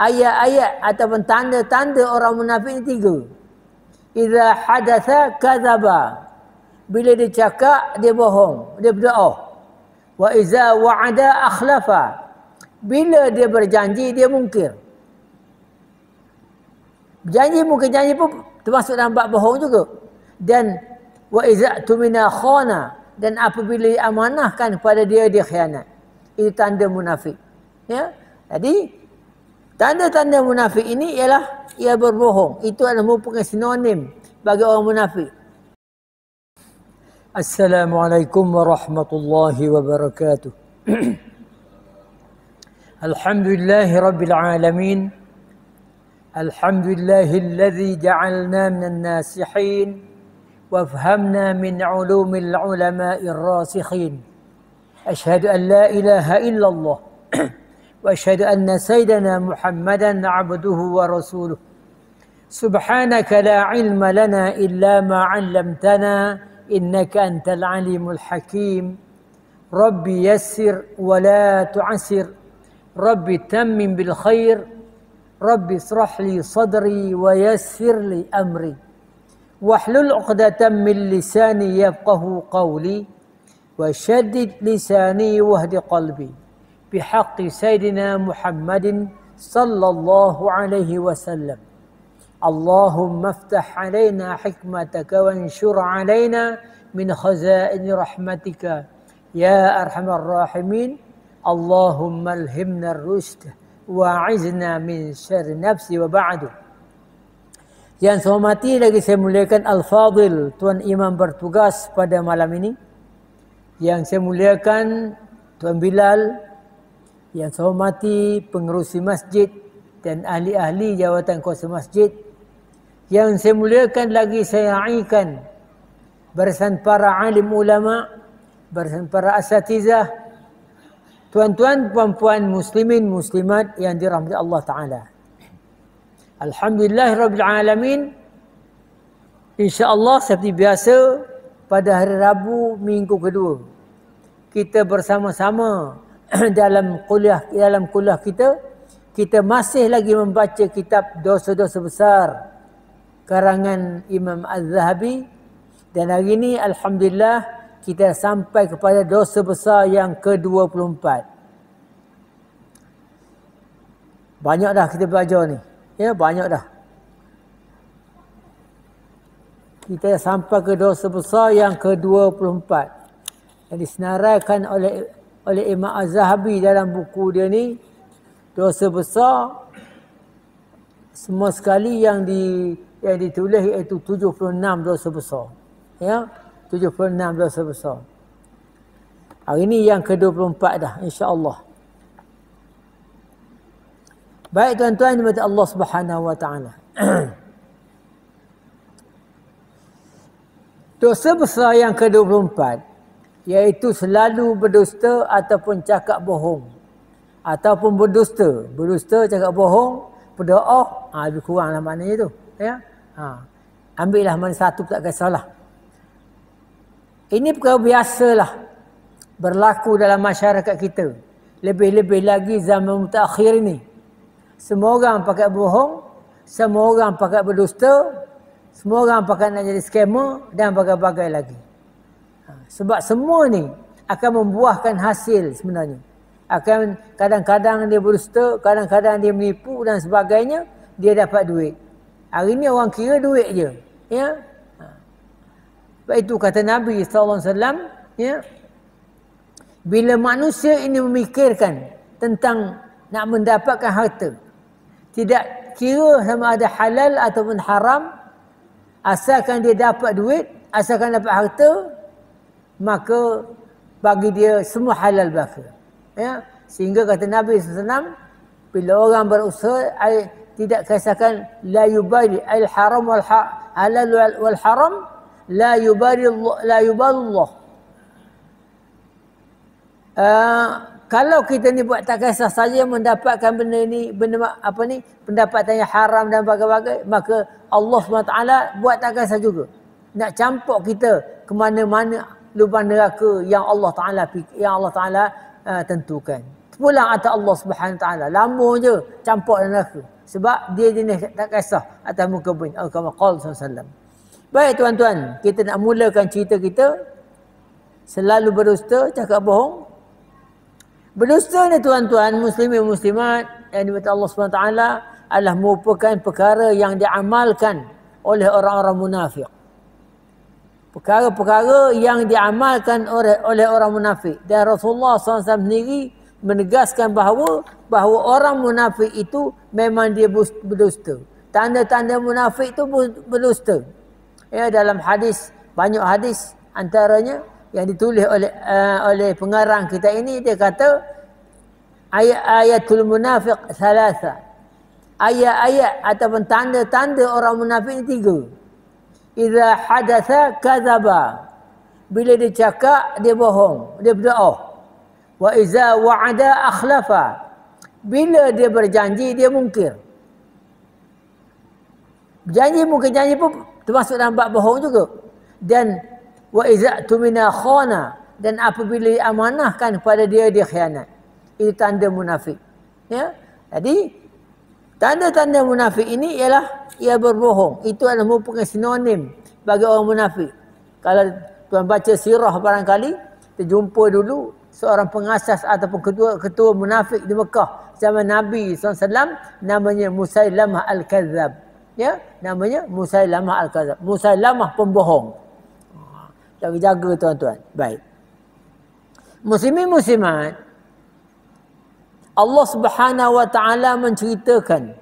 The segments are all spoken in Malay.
ayat-ayat ataupun tanda-tanda orang munafik ni tiga. Idza hadatha kadzaba. Bila dia cakap dia bohong, dia berdoa. Wa idza wa'ada akhlafa. Bila dia berjanji dia mungkir. Janji mungkin janji pun termasuk dalam bab bohong juga. Dan wa idza tumina khana dan apabila amanahkan kepada dia dia khianat. Itu tanda munafik. Ya. Jadi Tanda-tanda munafik ini ialah ia berbohong. Itu adalah merupakan sinonim bagi orang munafik. Assalamualaikum warahmatullahi wabarakatuh. Alhamdulillahi rabbil alamin. Alhamdulillahi alladhi ja'alna minan nasihin. Wafhamna min ulumil ulama'i rasikhin. Ashadu an la ilaha illallah. Alhamdulillahi واشهد ان سيدنا محمدا عبده ورسوله سبحانك لا علم لنا الا ما علمتنا انك انت العليم الحكيم ربي يسر ولا تعسر ربي تمم بالخير ربي اشرح لي صدري ويسر لي امري واحلل عقدة من لساني يفقه قولي وشدد لساني واهد قلبي بحق سيدنا محمد صلى الله عليه وسلم اللهم افتح علينا حكمتك وانشر علينا من خزائن رحمتك يا ارحم الراحمين اللهم الهمنا الرشد وعزنا من شر النفس وبعد Yang saya hormati lagi saya muliakan Al-Fadhil Tuan Imam bertugas pada malam ini. Yang saya muliakan Tuan Bilal yang saya hormati pengerusi masjid dan ahli-ahli jawatan kuasa masjid yang saya muliakan lagi saya raikan bersama para alim ulama bersama para asatizah tuan-tuan puan-puan muslimin muslimat yang dirahmati Allah taala alhamdulillah rabbil alamin insyaallah seperti biasa pada hari Rabu minggu kedua kita bersama-sama dalam kuliah dalam kuliah kita kita masih lagi membaca kitab dosa-dosa besar karangan Imam Az-Zahabi dan hari ini alhamdulillah kita sampai kepada dosa besar yang ke-24 banyak dah kita belajar ni ya banyak dah kita sampai ke dosa besar yang ke-24 yang disenaraikan oleh oleh Imam Az-Zahabi dalam buku dia ni dosa besar semua sekali yang di yang ditulis iaitu 76 dosa besar. Ya, 76 dosa besar. Hari ini yang ke-24 dah insya-Allah. Baik tuan-tuan di mata Allah Subhanahu wa taala. Dosa besar yang ke-24 iaitu selalu berdusta ataupun cakap bohong ataupun berdusta berdusta cakap bohong berdoa ha, lebih kuranglah maknanya tu ya ha. ambil lah mana satu tak kisahlah ini perkara biasalah berlaku dalam masyarakat kita lebih-lebih lagi zaman mutakhir ni semua orang pakai bohong semua orang pakai berdusta semua orang pakai nak jadi skamer dan bagai-bagai lagi Ha, sebab semua ni akan membuahkan hasil sebenarnya. Akan kadang-kadang dia berusta, kadang-kadang dia menipu dan sebagainya, dia dapat duit. Hari ni orang kira duit je. Ya? Ha. Sebab itu kata Nabi SAW, ya? bila manusia ini memikirkan tentang nak mendapatkan harta, tidak kira sama ada halal ataupun haram, asalkan dia dapat duit, asalkan dapat harta, maka bagi dia semua halal baka. Ya? Sehingga kata Nabi SAW, bila orang berusaha, ay, tidak kisahkan, la yubari al-haram wal-halal ha-, wal-haram, la yubari la yubari Allah. Uh, kalau kita ni buat tak kisah saja mendapatkan benda ni, benda apa ni, pendapatan yang haram dan bagai-bagai, maka Allah SWT buat tak kisah juga. Nak campur kita ke mana-mana, lubang neraka yang Allah Taala yang Allah Taala uh, tentukan. Pulang atas Allah Subhanahu Taala. Lama je campur dalam neraka. Sebab dia jenis tak kisah atas muka bumi. Oh, Allah Sallallahu Wasallam. Baik tuan-tuan, kita nak mulakan cerita kita selalu berdusta, cakap bohong. Berdusta ni tuan-tuan muslimin muslimat yang diberi Allah Subhanahu Taala adalah merupakan perkara yang diamalkan oleh orang-orang munafik perkara-perkara yang diamalkan oleh oleh orang munafik. Dan Rasulullah SAW sendiri menegaskan bahawa bahawa orang munafik itu memang dia berdusta. Tanda-tanda munafik itu berdusta. Ya dalam hadis banyak hadis antaranya yang ditulis oleh uh, oleh pengarang kita ini dia kata ayat-ayat ayatul munafiq salasa. Ayat-ayat ataupun tanda-tanda orang munafik ini tiga. Iza hadatha kazaba Bila dia cakap, dia bohong Dia berdoa Wa iza wa'ada akhlafa Bila dia berjanji, dia mungkir Janji mungkin janji pun termasuk dalam bab bohong juga Dan Wa iza tumina khona Dan apabila amanahkan kepada dia, dia khianat Itu tanda munafik Ya jadi Tanda-tanda munafik ini ialah ia berbohong. Itu adalah merupakan sinonim bagi orang munafik. Kalau tuan baca sirah barangkali, terjumpa dulu seorang pengasas ataupun ketua ketua munafik di Mekah sama Nabi SAW namanya Musailamah Al-Kazzab. Ya, namanya Musailamah Al-Kazzab. Musailamah pembohong. Jaga-jaga tuan-tuan. Baik. Muslimin muslimat Allah Subhanahu wa taala menceritakan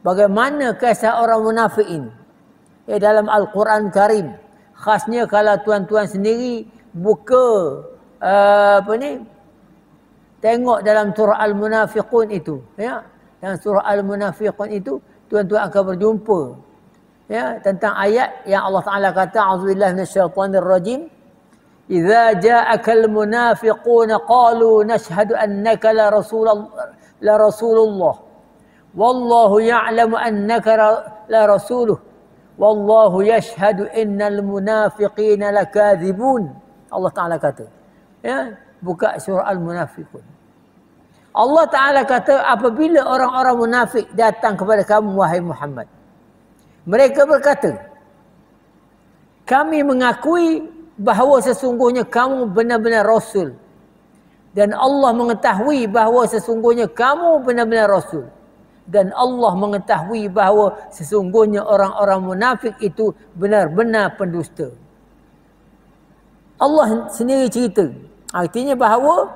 bagaimana kisah orang munafik ini. Eh, dalam Al-Quran Karim, khasnya kalau tuan-tuan sendiri buka uh, apa ni? Tengok dalam surah Al-Munafiqun itu, ya. Dan surah Al-Munafiqun itu tuan-tuan akan berjumpa ya tentang ayat yang Allah Taala kata auzubillahi minasyaitanirrajim إذا جاءك المنافقون قالوا نشهد أنك لرسول لرسول الله والله يعلم أنك لرسوله والله يشهد إن المنافقين لكاذبون الله تعالى kata ya buka surah al Allah taala kata apabila orang-orang munafik datang kepada kamu wahai Muhammad mereka berkata kami mengakui bahawa sesungguhnya kamu benar-benar rasul dan Allah mengetahui bahawa sesungguhnya kamu benar-benar rasul dan Allah mengetahui bahawa sesungguhnya orang-orang munafik itu benar-benar pendusta Allah sendiri cerita artinya bahawa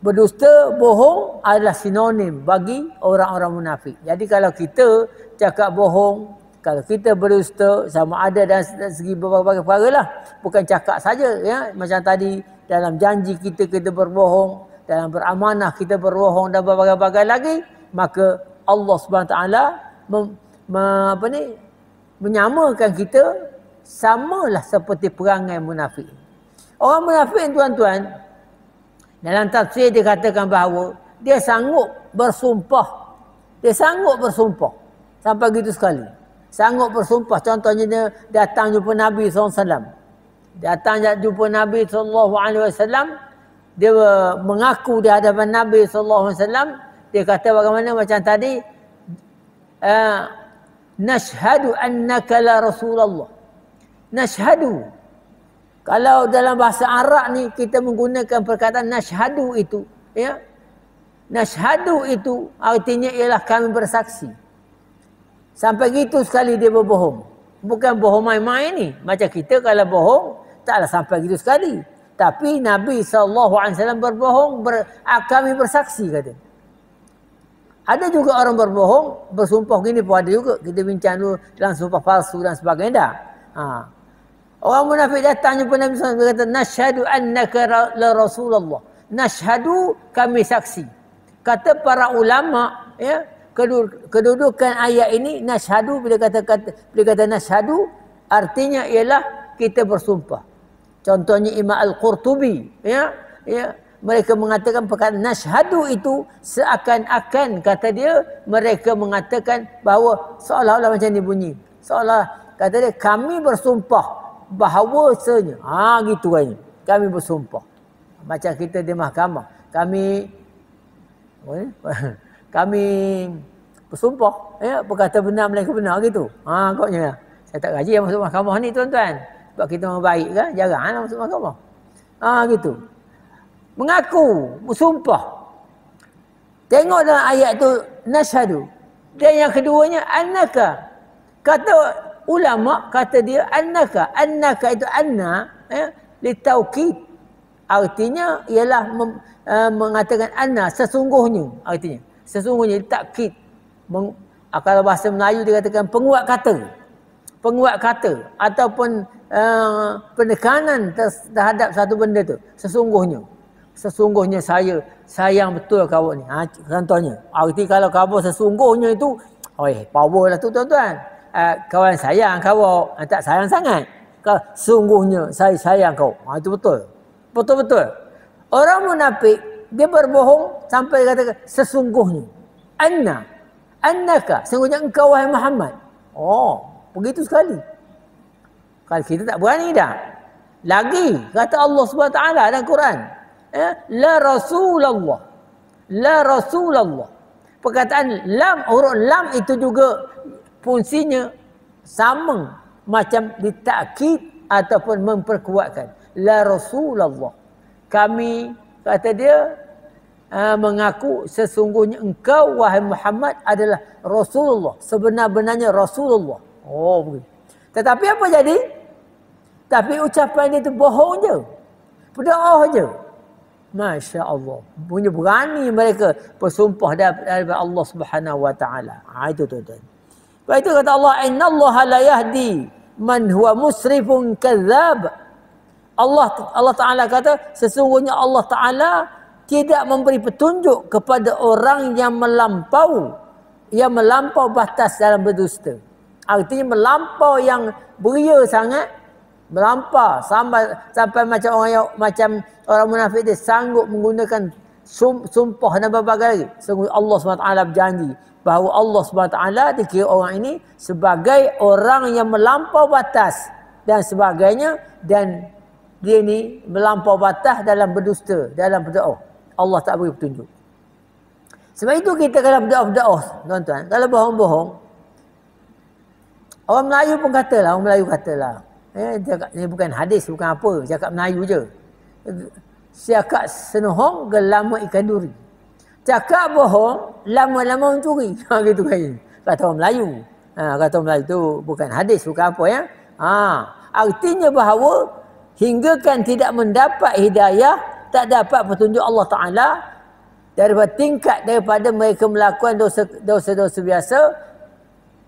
berdusta bohong adalah sinonim bagi orang-orang munafik jadi kalau kita cakap bohong kalau kita berusta sama ada dan segi berbagai-bagai perkara lah bukan cakap saja ya macam tadi dalam janji kita kita berbohong dalam beramanah kita berbohong dan berbagai-bagai lagi maka Allah Subhanahu taala apa ni menyamakan kita samalah seperti perangai munafik orang munafik tuan-tuan dalam tafsir dikatakan bahawa dia sanggup bersumpah dia sanggup bersumpah sampai gitu sekali Sanggup bersumpah contohnya dia datang jumpa Nabi SAW. Datang jumpa Nabi SAW. Dia mengaku di hadapan Nabi SAW. Dia kata bagaimana macam tadi. Ah, nashhadu annaka la Rasulullah. Nashhadu. Kalau dalam bahasa Arab ni kita menggunakan perkataan nashhadu itu. Ya? Nashhadu itu artinya ialah kami bersaksi. Bersaksi. Sampai gitu sekali dia berbohong. Bukan bohong main-main ni. Macam kita kalau bohong, taklah sampai gitu sekali. Tapi Nabi SAW berbohong, ber, ah, kami bersaksi kata. Ada juga orang berbohong, bersumpah gini pun ada juga. Kita bincang dulu dalam sumpah palsu dan sebagainya. Ha. Orang munafik datang jumpa Nabi SAW kata, Nashadu annaka la Rasulullah. Nashadu kami saksi. Kata para ulama, ya, kedudukan ayat ini nashadu bila kata kata bila kata nashadu artinya ialah kita bersumpah. Contohnya Imam Al-Qurtubi ya ya mereka mengatakan perkataan nashadu itu seakan-akan kata dia mereka mengatakan bahawa seolah-olah macam ni bunyi. Seolah kata dia kami bersumpah bahawa sesnya. Ha gitu kan. Kami bersumpah. Macam kita di mahkamah. Kami kami bersumpah ya berkata benar melainku benar gitu. Ha koknya Saya tak rajin masuk mahkamah ni tuan-tuan. Sebab kita orang baik kan, jaranglah masuk mahkamah. Ha gitu. Mengaku, bersumpah. Tengok dalam ayat tu nasyhadu. Dan yang keduanya annaka. Kata ulama kata dia annaka. Annaka itu anna ya li taukid. Artinya ialah mem, uh, mengatakan anna sesungguhnya artinya sesungguhnya tak takkit akal bahasa Melayu dikatakan penguat kata penguat kata ataupun uh, penekanan terhadap satu benda tu sesungguhnya sesungguhnya saya sayang betul kau ni ha, contohnya arti kalau kau sesungguhnya itu oi power lah tu tuan-tuan uh, eh, kawan sayang kau uh, tak sayang sangat kau sungguhnya saya sayang kau ha, itu betul betul-betul orang munafik dia berbohong sampai dia katakan sesungguhnya anna annaka sesungguhnya engkau wahai Muhammad oh begitu sekali kalau kita tak berani dah lagi kata Allah SWT dalam Quran eh? la rasulullah la rasulullah perkataan lam huruf lam itu juga fungsinya sama macam ditakid ataupun memperkuatkan la rasulullah kami kata dia Ah, mengaku sesungguhnya engkau wahai Muhammad adalah Rasulullah sebenar-benarnya Rasulullah. Oh. begitu. Tetapi apa jadi? Tapi ucapan dia tu bohong je. Berdoa je. Masya Allah. Punya berani mereka bersumpah daripada Allah Subhanahu Wa Taala. Ah, itu tu tu. Baik itu kata Allah. Inna Allah la yahdi man huwa musrifun kazzab. Allah Allah Taala kata sesungguhnya Allah Taala tidak memberi petunjuk kepada orang yang melampau yang melampau batas dalam berdusta. Artinya melampau yang beria sangat melampau sampai sampai macam orang yang, macam orang munafik dia sanggup menggunakan sum, sumpah dan berbagai lagi. Sungguh Allah SWT berjanji bahawa Allah SWT dikira orang ini sebagai orang yang melampau batas dan sebagainya dan dia ni melampau batas dalam berdusta dalam berdoa. Allah tak beri petunjuk. Sebab itu kita kena berdakwah-berdakwah, tuan-tuan, kalau bohong-bohong, orang Melayu pun katalah, orang Melayu katalah. Eh, jaga ini bukan hadis, bukan apa, cakap Melayu je. Siakak senohong ke ikan duri. Cakap bohong, lama-lama mencuri. Ha, gitu kan. Kata orang Melayu. Ha, kata orang Melayu tu bukan hadis, bukan apa ya. Ha, artinya bahawa hinggakan tidak mendapat hidayah tak dapat petunjuk Allah Ta'ala daripada tingkat daripada mereka melakukan dosa-dosa biasa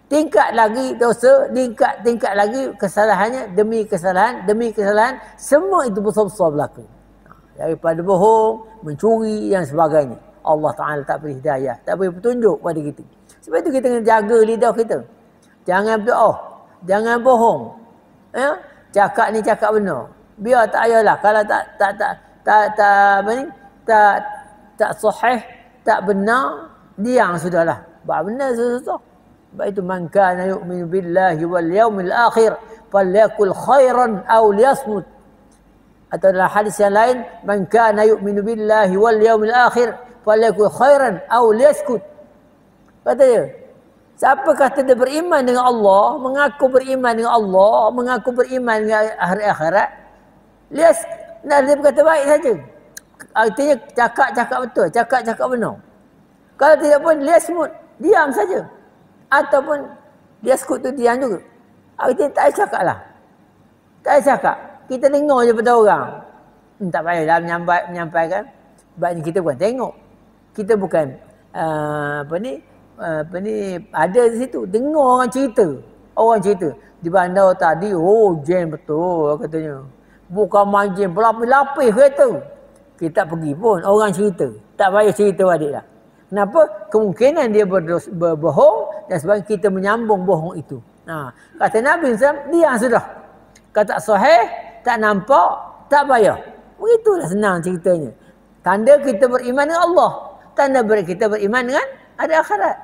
tingkat lagi dosa tingkat tingkat lagi kesalahannya demi kesalahan demi kesalahan semua itu besar-besar berlaku daripada bohong mencuri dan sebagainya Allah Ta'ala tak beri hidayah tak beri petunjuk pada kita sebab itu kita kena jaga lidah kita jangan berdoa oh, jangan bohong ya cakap ni cakap benar biar tak ayolah kalau tak tak, tak tak tak apa ni tak tak sahih tak benar diam sudahlah buat benda sudah sebab itu man kana yu'minu billahi wal yawmil akhir falyakul khairan aw liyasmut atau dalam hadis yang lain man kana yu'minu billahi wal yawmil akhir falyakul khairan aw liyasmut kata dia siapa kata dia beriman dengan Allah mengaku beriman dengan Allah mengaku beriman dengan hari akhirat Nah, dia berkata baik saja. Artinya cakap-cakap betul, cakap-cakap benar. Kalau tidak pun dia smooth, diam saja. Ataupun dia skut tu diam juga. Artinya tak payah cakap lah. Tak payah cakap. Kita dengar je pada orang. Hmm, tak payah dah menyampai, menyampaikan. Sebabnya kita bukan tengok. Kita bukan uh, apa ni, eh, apa ni ada di situ dengar orang cerita orang cerita di bandar tadi oh jen betul katanya Bukan mancing berlapis-lapis kereta. Kita tak pergi pun. Orang cerita. Tak payah cerita adik lah. Kenapa? Kemungkinan dia berbohong. Dan sebab kita menyambung bohong itu. Ha. Kata Nabi SAW, dia sudah. Kata sahih, tak nampak, tak payah. Begitulah senang ceritanya. Tanda kita beriman dengan Allah. Tanda kita beriman dengan ada akhirat.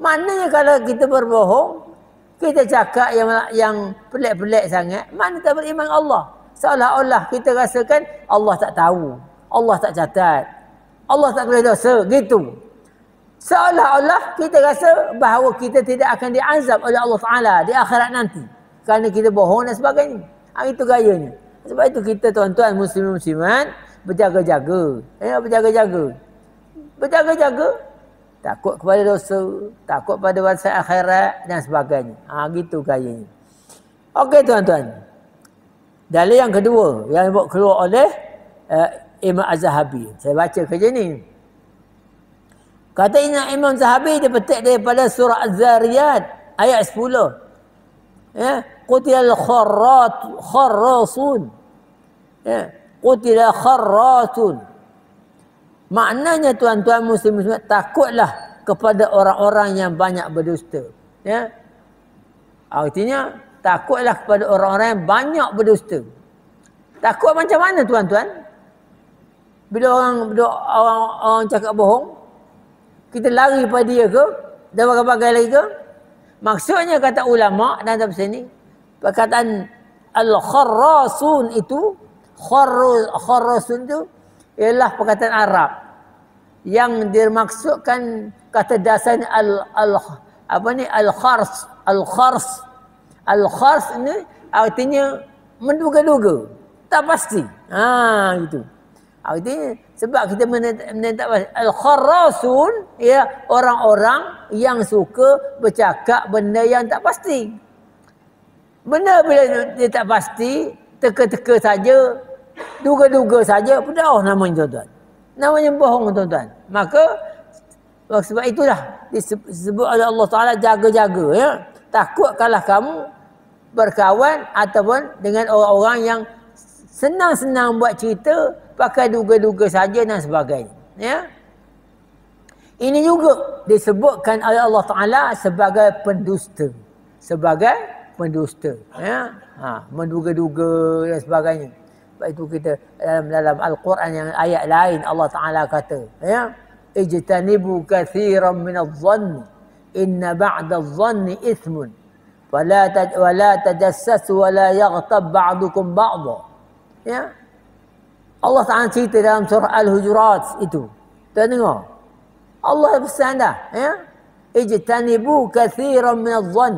Maknanya kalau kita berbohong, kita cakap yang yang pelik-pelik sangat, mana kita beriman Allah seolah-olah kita rasakan Allah tak tahu, Allah tak catat, Allah tak boleh dosa, gitu. Seolah-olah kita rasa bahawa kita tidak akan diazab oleh Allah Taala di akhirat nanti kerana kita bohong dan sebagainya. Ha, itu gayanya. Sebab itu kita tuan-tuan Muslim musliman berjaga-jaga. Eh berjaga-jaga. Berjaga-jaga. Takut kepada dosa, takut pada wasa akhirat dan sebagainya. Ha, gitu gayanya. Okey tuan-tuan. Dalil yang kedua yang dibuat keluar oleh uh, Imam Az-Zahabi. Saya baca kerja ni. Kata Inna Imam Zahabi dipetik daripada surah Az-Zariyat ayat 10. Ya, qutil kharrat kharrasun. Ya, qutil kharratun. Maknanya tuan-tuan muslim muslimat takutlah kepada orang-orang yang banyak berdusta. Ya. Artinya takutlah kepada orang-orang yang banyak berdusta. Takut macam mana tuan-tuan? Bila orang orang, orang cakap bohong, kita lari pada dia ke? Dan bagai lagi ke? Maksudnya kata ulama dan dalam sini, perkataan Al-Kharrasun itu, Kharrasun itu, ialah perkataan Arab. Yang dimaksudkan kata dasar al, al ni al kharz al kharz Al-khars ni artinya menduga-duga. Tak pasti. Ha gitu. Artinya sebab kita menentak pasti. Al-kharasun ya orang-orang yang suka bercakap benda yang tak pasti. Benda bila dia tak pasti, teka-teka saja, duga-duga saja, pedah namanya tuan-tuan. Namanya bohong tuan-tuan. Maka sebab itulah disebut oleh Allah Taala jaga-jaga ya takutkanlah kamu berkawan ataupun dengan orang-orang yang senang-senang buat cerita pakai duga-duga saja dan sebagainya ya ini juga disebutkan oleh Allah Taala sebagai pendusta sebagai pendusta ya ha menduga-duga dan sebagainya sebab itu kita dalam dalam al-Quran yang ayat lain Allah Taala kata ya ijtanibu katsiran min adh-dhanni inna ba'da dhanni ithmun wala wala tajassas wala yaghtab ba'dukum ba'dha ya Allah Taala cerita dalam surah al-hujurat itu tuan tengok Allah pesan dah ya ijtanibu kathiran min adh-dhann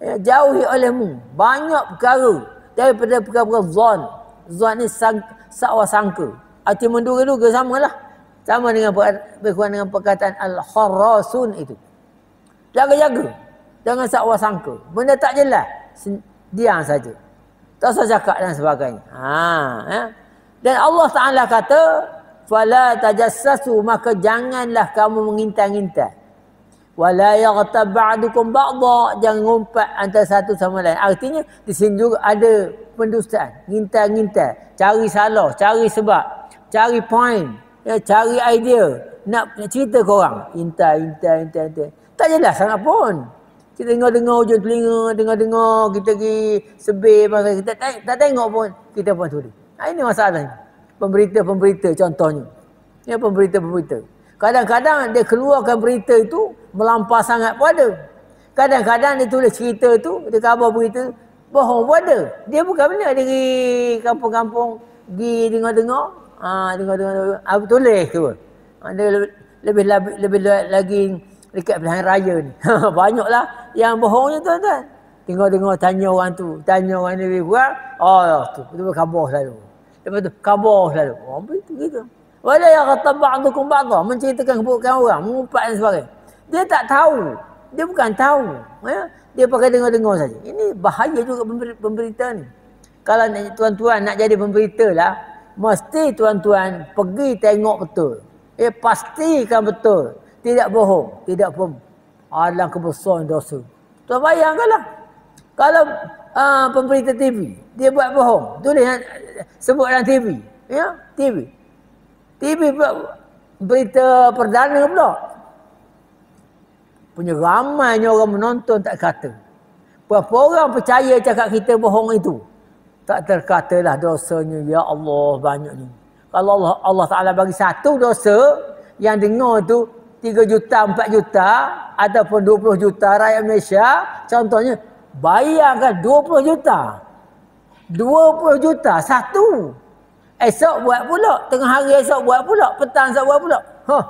ya jauhi olehmu banyak perkara daripada perkara zon zon ni sang sawa sangka hati menduga-duga samalah sama dengan berkaitan dengan perkataan al-kharasun itu Jaga-jaga. Jangan sakwa sangka. Benda tak jelas. Diam saja. Tak usah cakap dan sebagainya. Ha, ya? Dan Allah Ta'ala kata, Fala tajassasu maka janganlah kamu mengintai-ngintai. Wala yaghtab ba'dukum ba'dha jangan ngumpat antara satu sama lain. Artinya di sini juga ada pendustaan, ngintai-ngintai, cari salah, cari sebab, cari point, ya, cari idea nak, nak cerita ke orang. Intai, intai, intai, intai. Tak jelas sangat pun. Kita dengar-dengar hujung telinga, dengar-dengar, kita pergi sebeh, kita tak, tak, tak tengok pun, kita pun turi. Nah, ini masalahnya. Pemberita-pemberita contohnya. Ini ya, pemberita-pemberita. Kadang-kadang dia keluarkan berita itu, melampau sangat pun ada. Kadang-kadang dia tulis cerita itu, dia khabar berita, bohong pun ada. Dia bukan benar dari kampung-kampung, pergi dengar-dengar, ha, dengar-dengar, aku ah, tulis tu. Ha, ah, dia lebih, lebih, lebih, lebih lagi, dekat pilihan raya ni. Banyaklah yang bohongnya tuan-tuan. tengok tengok tanya orang tu. Tanya orang ni lebih kurang. Oh, oh tu. Itu kabur selalu. Lepas tu kabur selalu. Oh, apa itu gitu. Wala ya ratabak dukum ba'dah. Menceritakan kebukan orang. Mengumpat dan sebagainya. Dia tak tahu. Dia bukan tahu. Ya? Dia pakai dengar-dengar saja. Ini bahaya juga pemberita ni. Kalau tuan-tuan nak jadi pemberita lah. Mesti tuan-tuan pergi tengok betul. Eh pastikan betul tidak bohong, tidak pun alang kebesaran dosa. Tuan bayangkanlah. Kalau uh, ah, pemberita TV dia buat bohong, tulis sebut dalam TV, ya, TV. TV buat berita perdana pula. Punya ni orang menonton tak kata. Berapa orang percaya cakap kita bohong itu? Tak terkatalah dosanya, ya Allah banyak ni. Kalau Allah, Allah Ta'ala bagi satu dosa, yang dengar itu. Tiga juta, empat juta ataupun dua puluh juta rakyat Malaysia, contohnya bayangkan dua puluh juta. dua puluh juta satu. Esok buat pula, tengah hari esok buat pula, petang esok buat pula. Huh.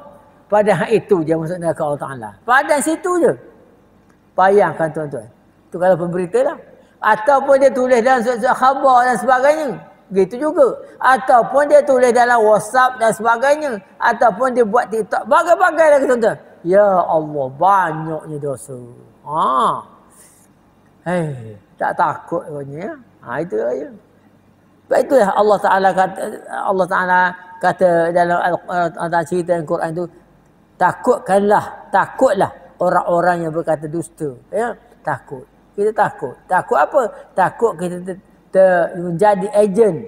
Pada hak itu je masuk neraka Allah Taala. Pada situ je. Bayangkan tuan-tuan. Tu kalau pemberitalah ataupun dia tulis dalam surat-surat khabar dan sebagainya. Begitu juga. Ataupun dia tulis dalam WhatsApp dan sebagainya. Ataupun dia buat TikTok. Bagai-bagai lagi tuan-tuan. Ya Allah, banyaknya dosa. Ha. Hei, eh, tak takut pun ya. Ha, itu ya. Sebab itulah Allah Ta'ala kata, Allah Ta'ala kata dalam cerita yang Quran itu, takutkanlah, takutlah orang-orang yang berkata dusta. Ya, takut. Kita takut. Takut apa? Takut kita kita menjadi agent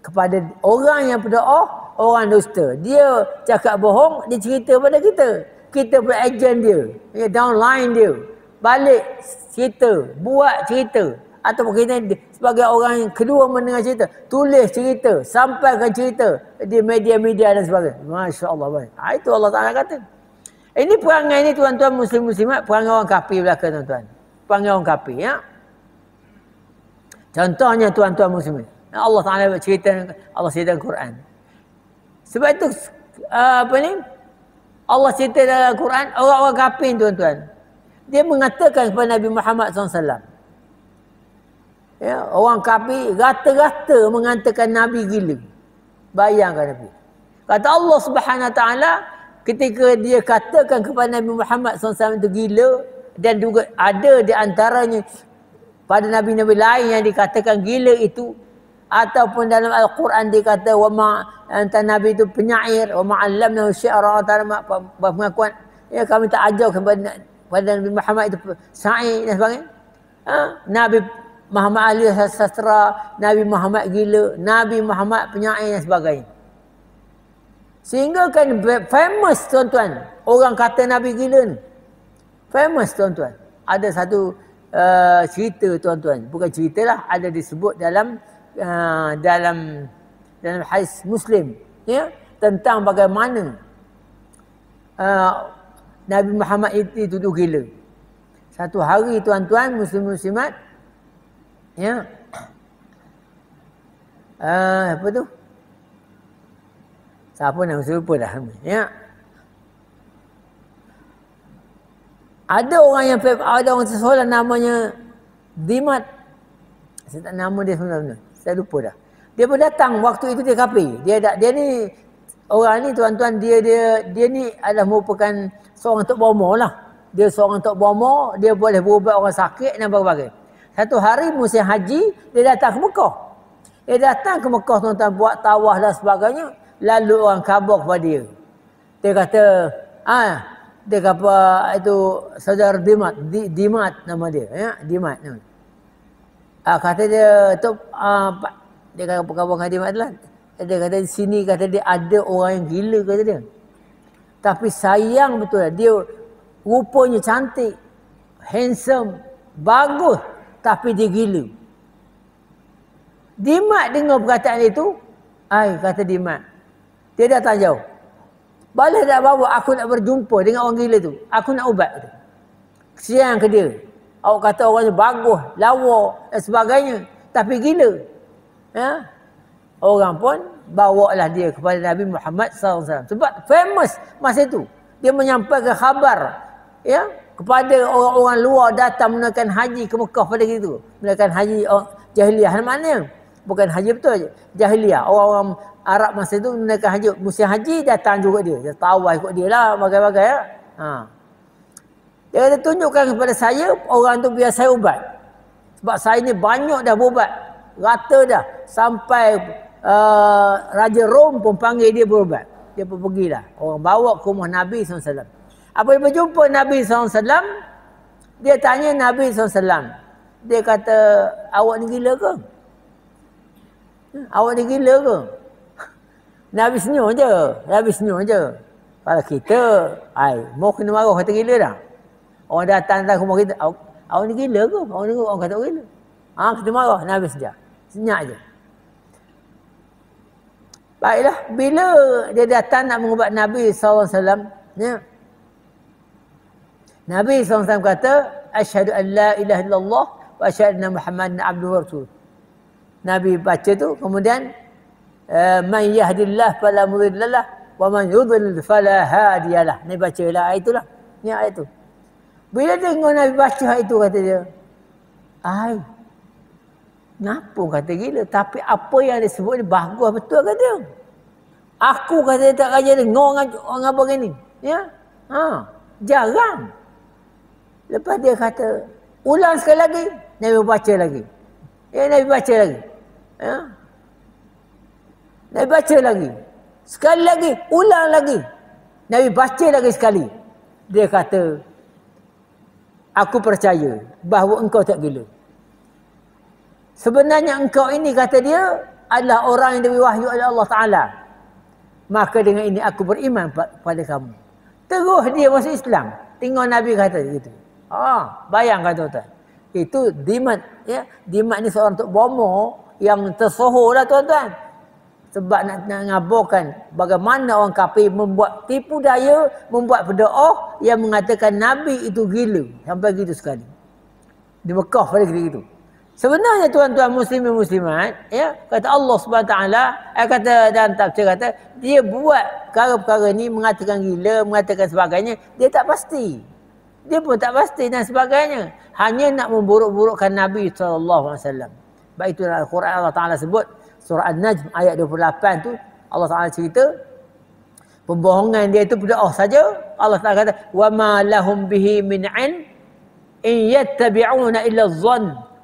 kepada orang yang berdoa, oh, orang dusta. Dia cakap bohong, dia cerita pada kita. Kita pun agent dia. Dia downline dia. Balik cerita, buat cerita. atau kita sebagai orang yang kedua mendengar cerita. Tulis cerita, sampaikan cerita di media-media dan sebagainya. Masya Allah. Baik. Ha, itu Allah Ta'ala kata. Ini perangai ini tuan-tuan muslim-muslimat, perangai orang kapi belakang tuan-tuan. Perangai orang kapi. Ya? Contohnya tuan-tuan Muslim, Allah Taala cerita Allah cerita Quran. Sebab itu ah, apa ni? Allah cerita dalam Quran orang-orang kafir tuan-tuan. Dia mengatakan kepada Nabi Muhammad SAW. Ya, orang kafir rata-rata mengatakan Nabi gila. Bayangkan Nabi. Kata Allah Subhanahu Taala ketika dia katakan kepada Nabi Muhammad SAW itu gila dan juga ada di antaranya pada nabi-nabi lain yang dikatakan gila itu ataupun dalam al-Quran dikata wa ma antara nabi itu penyair wa ma allamna syi'ra ta'ala pengakuan ya kami tak ajar kepada pada Nabi Muhammad itu sa'i dan sebagainya. Ha? Nabi Muhammad Ali Sastra, Nabi Muhammad Gila, Nabi Muhammad penyair dan sebagainya. Sehingga kan famous tuan-tuan. Orang kata Nabi Gila ni. Famous tuan-tuan. Ada satu uh, cerita tuan-tuan. Bukan ceritalah ada disebut dalam uh, dalam dalam hadis Muslim ya tentang bagaimana uh, Nabi Muhammad itu dituduh gila. Satu hari tuan-tuan muslim muslimat ya uh, apa tu? Siapa nama saya lupa dah. Ya. ada orang yang ada orang seseorang namanya Dimat. Saya tak nama dia sebenarnya. Saya lupa dah. Dia pun datang waktu itu dia kapi. Dia tak dia ni orang ni tuan-tuan dia dia dia ni adalah merupakan seorang tok bomo lah. Dia seorang tok bomo, dia boleh berubat orang sakit dan berbagai. Satu hari musim haji dia datang ke Mekah. Dia datang ke Mekah tuan-tuan buat tawaf dan sebagainya. Lalu orang kabur kepada dia. Dia kata, ah, dia kata itu saudara Dimat, Di, Dimat nama dia, ya, Dimat nama. Ah kata dia tu ah Pak, dia kata pegawai kat Dimat lah. Dia kata di sini kata dia ada orang yang gila kata dia. Tapi sayang betul lah. dia rupanya cantik, handsome, bagus tapi dia gila. Dimat dengar perkataan itu, ai kata Dimat. Dia datang jauh. Balas dah bawa aku nak berjumpa dengan orang gila tu. Aku nak ubat Kesian ke dia. Awak kata orang tu bagus, lawa dan sebagainya. Tapi gila. Ya? Orang pun bawa lah dia kepada Nabi Muhammad SAW. Sebab famous masa itu. Dia menyampaikan khabar. Ya? Kepada orang-orang luar datang menaikan haji ke Mekah pada itu. Menaikan haji oh, jahiliah. Mana maknanya? bukan haji betul je. Jahiliah. Orang-orang Arab masa tu mereka haji. Musim haji datang juga dia. Dia tawah ikut dia lah. Bagai-bagai ya. Ha. Dia kata tunjukkan kepada saya orang tu biar saya ubat. Sebab saya ni banyak dah berubat. Rata dah. Sampai uh, Raja Rom pun panggil dia berubat. Dia pun lah. Orang bawa ke rumah Nabi SAW. Apa dia berjumpa Nabi SAW. Dia tanya Nabi SAW. Dia kata awak ni gila ke? Hmm. Awak ni gila ke? Nabi senyum je. Nabi senyum je. Kalau kita, ai, mau kena marah kata gila dah. Orang datang tak rumah kita, awak, awak ni gila ke? Awak ni orang kata gila. Ha, kita marah Nabi sejak. Senyap je. Baiklah, bila dia datang nak mengubat Nabi SAW, ya? Nabi SAW kata, Asyadu an la ilaha illallah wa asyadu anna Muhammadin abduhu wa rasuluh. Nabi baca tu kemudian eh, man yahdillah fala mudhillalah wa man yudhlil fala hadiyalah. Ni bacalah ayat itulah. Ni ayat tu. Bila tengok Nabi baca ayat tu kata dia, ai Kenapa kata gila? Tapi apa yang dia sebut ni bagus betul kata dia. Aku kata dia tak raja dengar orang, orang apa ni. Ya? Ha. Jarang. Lepas dia kata, ulang sekali lagi. Nabi baca lagi. Ya, Nabi baca lagi. Ya? Nabi baca lagi. Sekali lagi, ulang lagi. Nabi baca lagi sekali. Dia kata, aku percaya bahawa engkau tak gila. Sebenarnya engkau ini, kata dia, adalah orang yang diwahyu oleh Allah Ta'ala. Maka dengan ini aku beriman pada kamu. Terus dia masuk Islam. Tengok Nabi kata gitu. Ah, bayangkan bayang tuan. Itu dimat ya, dimat ni seorang untuk bomo yang tersohor lah tuan-tuan. Sebab nak, nak ngabarkan bagaimana orang kafir membuat tipu daya, membuat berdoa yang mengatakan Nabi itu gila. Sampai gitu sekali. Di Mekah pada ketika itu. Sebenarnya tuan-tuan muslim dan muslimat, ya, kata Allah SWT, eh, kata dalam tafsir kata, dia buat perkara-perkara ni mengatakan gila, mengatakan sebagainya, dia tak pasti. Dia pun tak pasti dan sebagainya. Hanya nak memburuk-burukkan Nabi SAW. Sebab itu dalam Al-Quran Allah Ta'ala sebut Surah Al-Najm ayat 28 tu Allah Ta'ala cerita Pembohongan dia itu berdoa oh, saja Allah Ta'ala kata وَمَا لَهُمْ بِهِ مِنْ عِنْ إِنْ يَتَّبِعُونَ إِلَّا الظَّنْ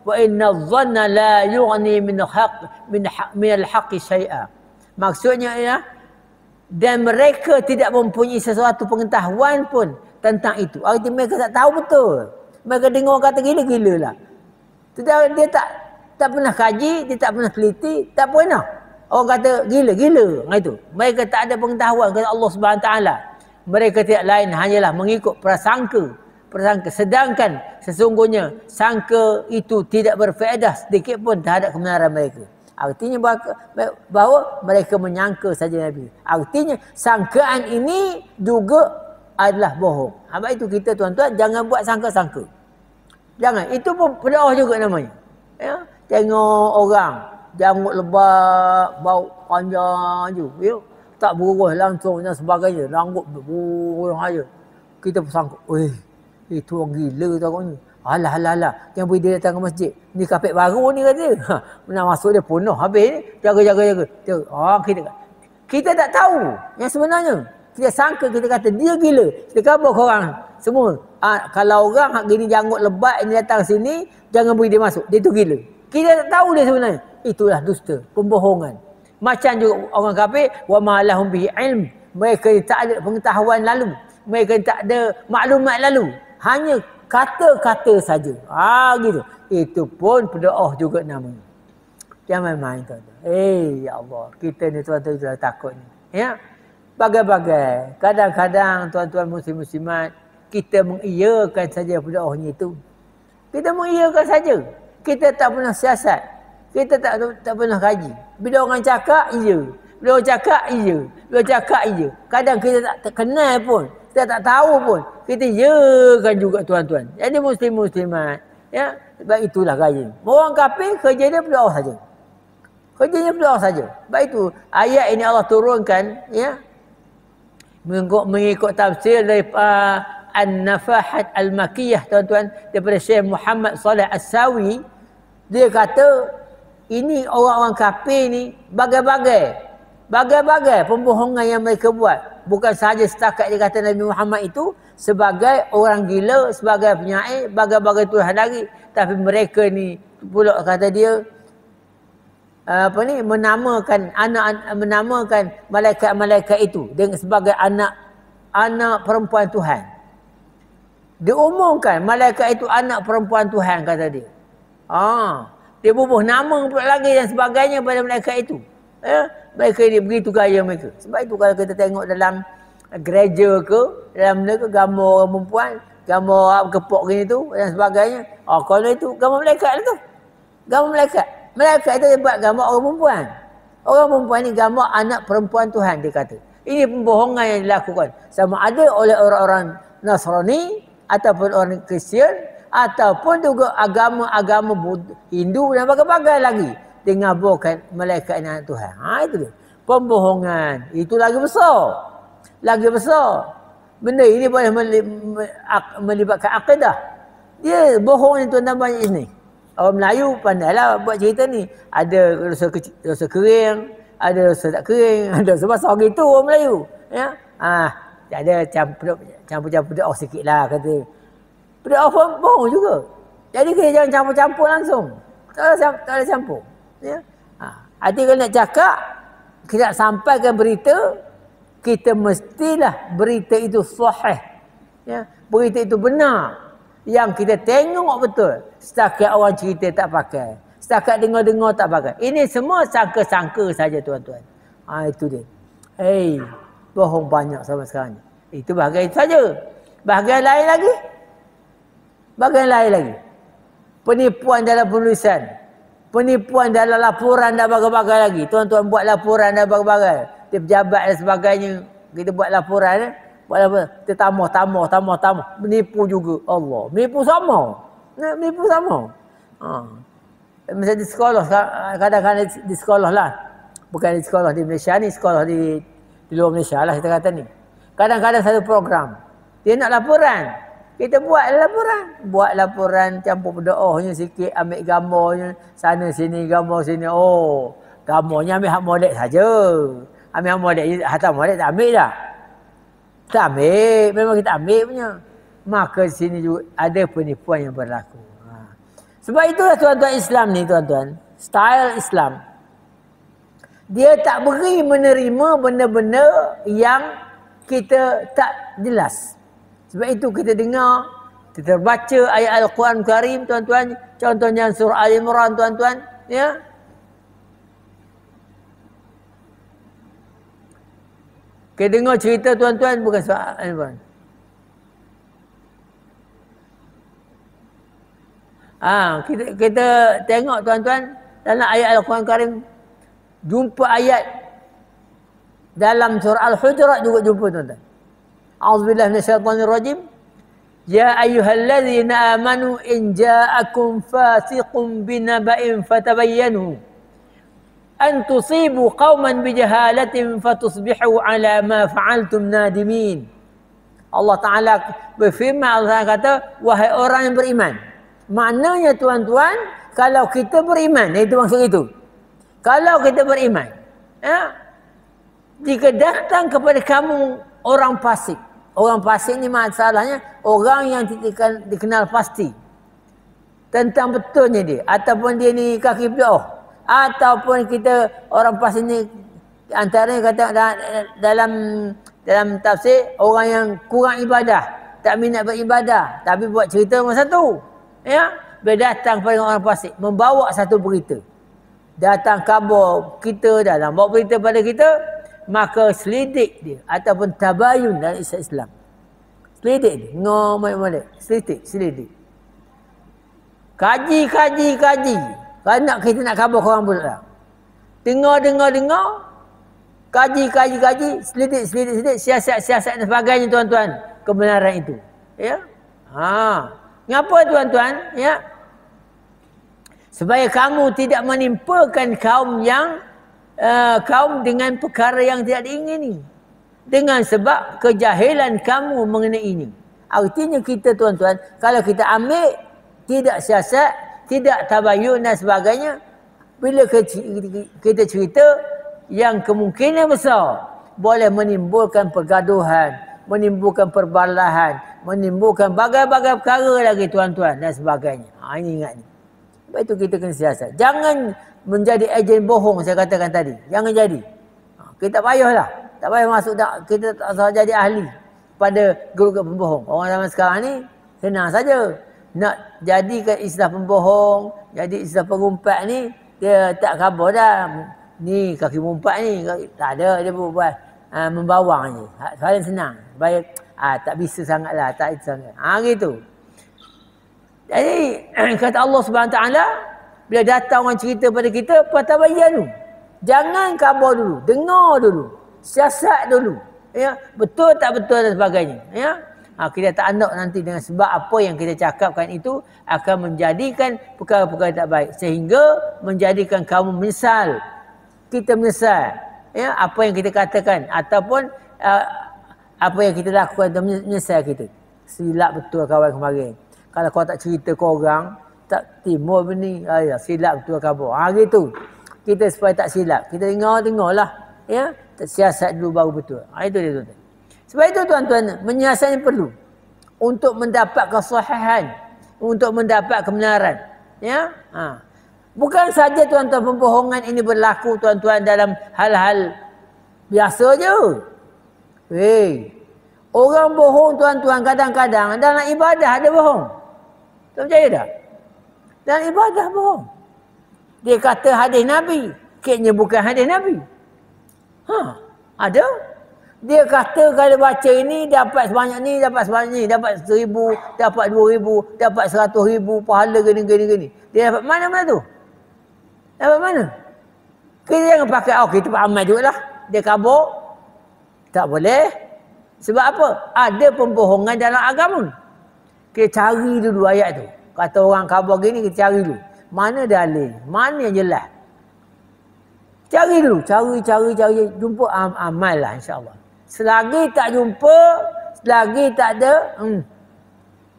وَإِنَّ الظَّنَّ لَا min مِنْ min al الْحَقِّ شَيْئًا Maksudnya ya dan mereka tidak mempunyai sesuatu pengetahuan pun tentang itu. artinya mereka tak tahu betul. Mereka dengar kata gila-gila lah. Tidak, dia tak tak pernah kaji, dia tak pernah teliti, tak pernah. Orang kata gila-gila macam itu. Mereka tak ada pengetahuan kepada Allah Subhanahu taala. Mereka tidak lain hanyalah mengikut prasangka. Prasangka sedangkan sesungguhnya sangka itu tidak berfaedah sedikit pun terhadap kebenaran mereka. Artinya bahawa mereka menyangka saja Nabi. Artinya sangkaan ini juga adalah bohong. Apa itu kita tuan-tuan jangan buat sangka-sangka. Jangan. Itu pun pedoah juga namanya. Ya tengok orang janggut lebat bau panjang je ya tak berurus langsung dan sebagainya rambut berurus aja kita bersangkut eh, itu eh, orang gila tu ni alah alah alah yang boleh dia datang ke masjid ni kapet baru ni kata ha, nak masuk dia penuh habis ni jaga jaga jaga dia, ah, kita kita tak tahu yang sebenarnya kita sangka kita kata dia gila kita kabur korang semua ah, kalau orang hak gini janggut lebat ni datang sini jangan boleh dia masuk dia tu gila kita tak tahu dia sebenarnya. Itulah dusta, pembohongan. Macam juga orang kafir, wa ma lahum bi ilm. Mereka tak ada pengetahuan lalu. Mereka tak ada maklumat lalu. Hanya kata-kata saja. Ah ha, gitu. Itu pun berdoa juga namanya. Jangan main tuan Eh, hey, ya Allah. Kita ni tuan-tuan sudah -tuan takut ni. Ya? Bagai-bagai. Kadang-kadang tuan-tuan muslim-muslimat, kita mengiyakan saja berdoa itu. Kita mengiyakan saja kita tak pernah siasat. Kita tak tak pernah kaji. Bila orang cakap, iya. Bila orang cakap, iya. Bila orang cakap, iya. Kadang kita tak terkenal pun. Kita tak tahu pun. Kita iyakan juga tuan-tuan. Jadi muslim-muslimat. Ya. Sebab itulah kaji. Orang kafir kerja dia berdoa saja. Kerjanya berdoa saja. Sebab itu ayat ini Allah turunkan. Ya. Mengikut, mengikut tafsir dari uh, An-Nafahat Al-Makiyah tuan-tuan. Daripada Syekh Muhammad Salih As-Sawi. Dia kata ini orang-orang kafir ni bagai-bagai. Bagai-bagai pembohongan yang mereka buat. Bukan sahaja setakat dia kata Nabi Muhammad itu sebagai orang gila, sebagai penyair, bagai-bagai Tuhan lagi. Tapi mereka ni pula kata dia eh, apa ni menamakan anak menamakan malaikat-malaikat itu dengan sebagai anak anak perempuan Tuhan. Diumumkan malaikat itu anak perempuan Tuhan kata dia. Ah, dia bubuh nama pula lagi dan sebagainya pada mereka itu. Eh, mereka ini begitu gaya mereka. Sebab itu kalau kita tengok dalam gereja ke, dalam mereka gambar orang perempuan, gambar orang kepok gini tu dan sebagainya. Ah, kalau itu gambar mereka itu. Lah gambar mereka. Mereka itu dia buat gambar orang perempuan. Orang perempuan ini gambar anak perempuan Tuhan, dia kata. Ini pembohongan yang dilakukan. Sama ada oleh orang-orang Nasrani ataupun orang Kristian ataupun juga agama-agama Hindu dan bagai-bagai lagi dengan bukan malaikat dan Tuhan. Ha itu dia. Pembohongan itu lagi besar. Lagi besar. Benda ini boleh melibatkan akidah. Dia bohong ni tuan-tuan Orang Melayu pandailah buat cerita ni. Ada rasa, kecil, rasa kering, ada rasa tak kering, ada rasa basah gitu orang Melayu. Ya. Ah, ha, tak ada campur-campur campur-campur oh, sikitlah kata. Pada awam bohong juga. Jadi kita jangan campur-campur langsung. Tak ada, tak ada campur. Ya? Ha. Jadi kalau nak cakap, kita nak sampaikan berita, kita mestilah berita itu sahih. Ya? Berita itu benar. Yang kita tengok betul. Setakat orang cerita tak pakai. Setakat dengar-dengar tak pakai. Ini semua sangka-sangka saja tuan-tuan. Ha, itu dia. Hei, bohong banyak sama sekarang. Itu bahagian itu saja. Bahagian lain lagi, Bagian lain lagi. Penipuan dalam penulisan. Penipuan dalam laporan dan bagai-bagai lagi. Tuan-tuan buat laporan dan bagai-bagai. Di pejabat dan sebagainya. Kita buat laporan. Eh? Buat laporan. Kita tamah, tamah, tamah, tamah. Menipu juga. Allah. Menipu sama. Menipu sama. Ha. Misalnya di sekolah. Kadang-kadang di sekolah lah. Bukan di sekolah di Malaysia ni. Sekolah di, di luar Malaysia lah kita kata ni. Kadang-kadang satu program. Dia nak Laporan kita buat laporan. Buat laporan campur berdoanya sikit, ambil gambarnya. Sana sini, gambar sini. Oh, gambarnya ambil hak molek saja. Ambil hak molek, hatam molek tak ambil dah. Tak ambil, memang kita ambil punya. Maka sini juga ada penipuan yang berlaku. Ha. Sebab itulah tuan-tuan Islam ni, tuan-tuan. Style Islam. Dia tak beri menerima benda-benda yang kita tak jelas. Sebab itu kita dengar, kita baca ayat Al-Quran Karim tuan-tuan, contohnya surah Al Imran tuan-tuan, ya. Kita dengar cerita tuan-tuan bukan surah Al Imran. Ha, kita, kita tengok tuan-tuan dalam ayat Al-Quran Karim jumpa ayat dalam surah Al-Hujurat juga jumpa tuan-tuan. A'udzubillah minasyaitanir rajim. Ya ayyuhalladzina amanu in ja'akum fasiqun binaba'in fatabayyanu an tusibu qauman bijahalatin fatusbihu ala ma fa'altum nadimin. Allah Ta'ala berfirman, Allah Ta'ala kata, wahai orang yang beriman. Maknanya tuan-tuan, kalau kita beriman, itu maksud itu. Kalau kita beriman, ya, jika datang kepada kamu orang fasik, Orang fasik ni masalahnya orang yang dikenal, dikenal pasti. Tentang betulnya dia. Ataupun dia ni kaki bedoh. Ataupun kita orang fasik ni antaranya kata dalam dalam tafsir orang yang kurang ibadah. Tak minat beribadah. Tapi buat cerita orang satu. Ya? berdatang datang pada orang fasik. Membawa satu berita. Datang kabar kita dalam. Bawa berita pada kita maka selidik dia ataupun tabayun dalam Islam. -Islam. Selidik dia. Ngomong-ngomong. Selidik, selidik. Kaji, kaji, kaji. Kalau nak kita nak kabur orang pun tak lah. Dengar, dengar, dengar. Kaji, kaji, kaji. Selidik, selidik, selidik. Siasat, siasat dan sebagainya tuan-tuan. Kebenaran itu. Ya. Ha. Kenapa tuan-tuan? Ya. Supaya kamu tidak menimpakan kaum yang Ah, kaum dengan perkara yang tidak diingini dengan sebab kejahilan kamu mengenai ini. Artinya kita tuan-tuan, kalau kita ambil tidak siasat, tidak tabayun dan sebagainya, bila kita cerita yang kemungkinan besar boleh menimbulkan pergaduhan, menimbulkan perbalahan, menimbulkan bagai-bagai perkara lagi tuan-tuan dan sebagainya. Ha, ini ingat ni. Sebab itu kita kena siasat. Jangan menjadi ejen bohong saya katakan tadi. Jangan jadi. Ha, kita payahlah. Tak payah masuk tak kita tak usah jadi ahli pada golongan pembohong. Orang zaman sekarang ni senang saja nak jadikan istilah pembohong, jadi istilah pengumpat ni dia tak khabar dah. Ni kaki mumpat ni tak ada dia buat, buat uh, membawang je. Soalan ha, senang. Baik ah tak bisa sangatlah, tak itu sangat. Ha gitu. Jadi kata Allah Subhanahu Taala bila datang orang cerita pada kita, patabayan dulu. Jangan kabur dulu. Dengar dulu. Siasat dulu. Ya, betul tak betul dan sebagainya. Ya. Ha, kita tak anak nanti dengan sebab apa yang kita cakapkan itu akan menjadikan perkara-perkara tak baik. Sehingga menjadikan kamu menyesal. Kita menyesal. Ya, apa yang kita katakan ataupun uh, apa yang kita lakukan itu menyesal kita. Silap betul kawan kemarin. Kalau kau tak cerita kau orang, tak timur ni ayah silap ketua kampung ha gitu kita supaya tak silap kita tengok tengok lah, ya siasat dulu baru betul ha itu dia tuan-tuan sebab itu tuan-tuan menyiasat yang perlu untuk mendapat kesahihan untuk mendapat kebenaran ya ha bukan saja tuan-tuan pembohongan ini berlaku tuan-tuan dalam hal-hal biasa je hey orang bohong tuan-tuan kadang-kadang dalam ibadah ada bohong tak percaya tak? dan ibadah bohong. Dia kata hadis Nabi. Kiknya bukan hadis Nabi. Ha, ada. Dia kata kalau baca ini dapat sebanyak ni, dapat sebanyak ni. Dapat seribu, dapat dua ribu, dapat seratus ribu, pahala gini, gini, gini. Dia dapat mana mana tu? Dapat mana? Kita jangan pakai, oh kita pakai amal juga lah. Dia kabur. Tak boleh. Sebab apa? Ada pembohongan dalam agama. Kita cari dulu ayat tu kata orang khabar gini kita cari dulu. Mana dalil? Mana yang jelas? Cari dulu, cari cari cari jumpa am amal lah insya-Allah. Selagi tak jumpa, selagi tak ada, hmm,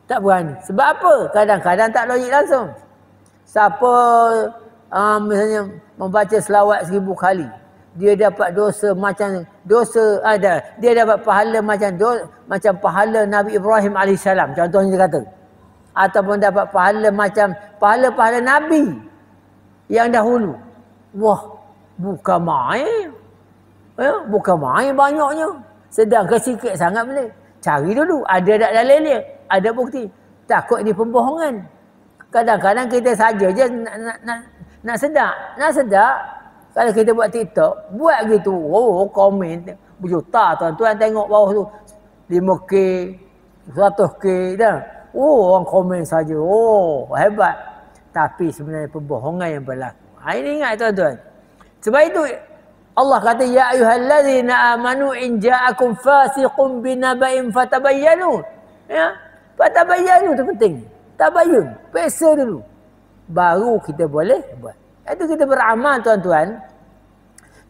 tak berani. Sebab apa? Kadang-kadang tak logik langsung. Siapa uh, misalnya membaca selawat seribu kali, dia dapat dosa macam dosa ada, dia dapat pahala macam dosa, macam pahala Nabi Ibrahim alaihissalam. Contohnya dia kata ataupun dapat pahala macam pahala-pahala Nabi yang dahulu. Wah, buka mai, Ya, bukan main banyaknya. Sedangkan sikit sangat boleh. Cari dulu, ada tak dalil dia? Ada bukti. Takut ini pembohongan. Kadang-kadang kita saja je nak, nak, nak, nak sedak. Nak sedak, kalau kita buat TikTok, buat gitu. Oh, komen. Berjuta tuan-tuan tengok bawah tu. 5K, 100K. Dah. Oh orang komen saja. Oh hebat. Tapi sebenarnya pembohongan yang berlaku. Ha, ini ingat tuan-tuan. Sebab itu Allah kata ya ayyuhallazina amanu in ja'akum fasiqun binaba'in fatabayyanu. Ya. Fatabayyanu tu penting. Tabayyun, periksa dulu. Baru kita boleh buat. Itu kita beramal tuan-tuan.